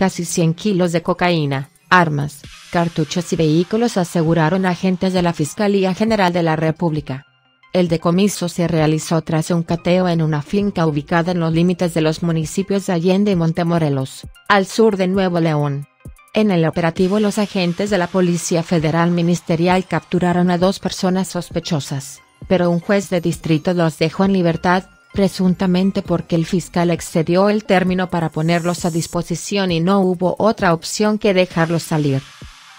casi 100 kilos de cocaína, armas, cartuchos y vehículos aseguraron agentes de la Fiscalía General de la República. El decomiso se realizó tras un cateo en una finca ubicada en los límites de los municipios de Allende y Montemorelos, al sur de Nuevo León. En el operativo los agentes de la Policía Federal Ministerial capturaron a dos personas sospechosas, pero un juez de distrito los dejó en libertad, presuntamente porque el fiscal excedió el término para ponerlos a disposición y no hubo otra opción que dejarlos salir.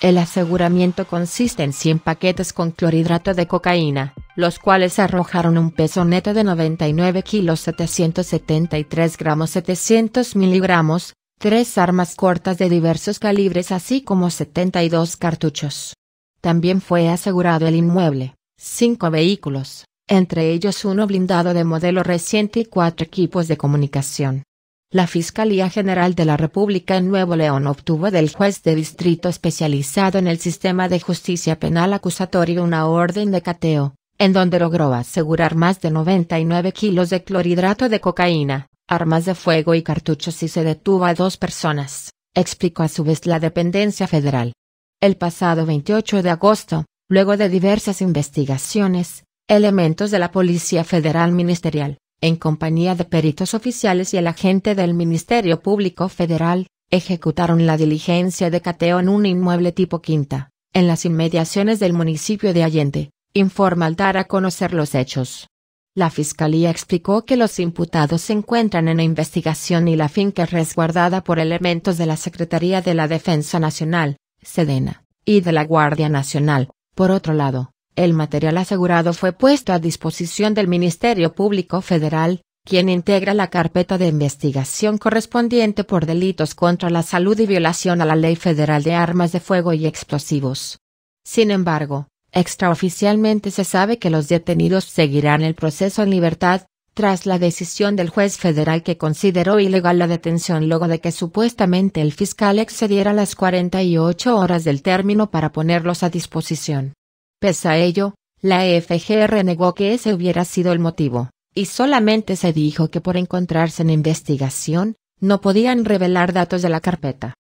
El aseguramiento consiste en 100 paquetes con clorhidrato de cocaína, los cuales arrojaron un peso neto de 99 kilos 773 gramos 700 miligramos, tres armas cortas de diversos calibres así como 72 cartuchos. También fue asegurado el inmueble, cinco vehículos, entre ellos uno blindado de modelo reciente y cuatro equipos de comunicación. La Fiscalía General de la República en Nuevo León obtuvo del juez de distrito especializado en el sistema de justicia penal acusatorio una orden de cateo, en donde logró asegurar más de 99 kilos de clorhidrato de cocaína, armas de fuego y cartuchos y se detuvo a dos personas, explicó a su vez la dependencia federal. El pasado 28 de agosto, luego de diversas investigaciones, Elementos de la Policía Federal Ministerial, en compañía de peritos oficiales y el agente del Ministerio Público Federal, ejecutaron la diligencia de cateo en un inmueble tipo quinta, en las inmediaciones del municipio de Allende, informa al dar a conocer los hechos. La fiscalía explicó que los imputados se encuentran en investigación y la finca es resguardada por elementos de la Secretaría de la Defensa Nacional, Sedena, y de la Guardia Nacional. Por otro lado, el material asegurado fue puesto a disposición del Ministerio Público Federal, quien integra la carpeta de investigación correspondiente por delitos contra la salud y violación a la Ley Federal de Armas de Fuego y Explosivos. Sin embargo, extraoficialmente se sabe que los detenidos seguirán el proceso en libertad, tras la decisión del juez federal que consideró ilegal la detención luego de que supuestamente el fiscal excediera las 48 horas del término para ponerlos a disposición. Pese a ello, la e FGR negó que ese hubiera sido el motivo, y solamente se dijo que por encontrarse en investigación, no podían revelar datos de la carpeta.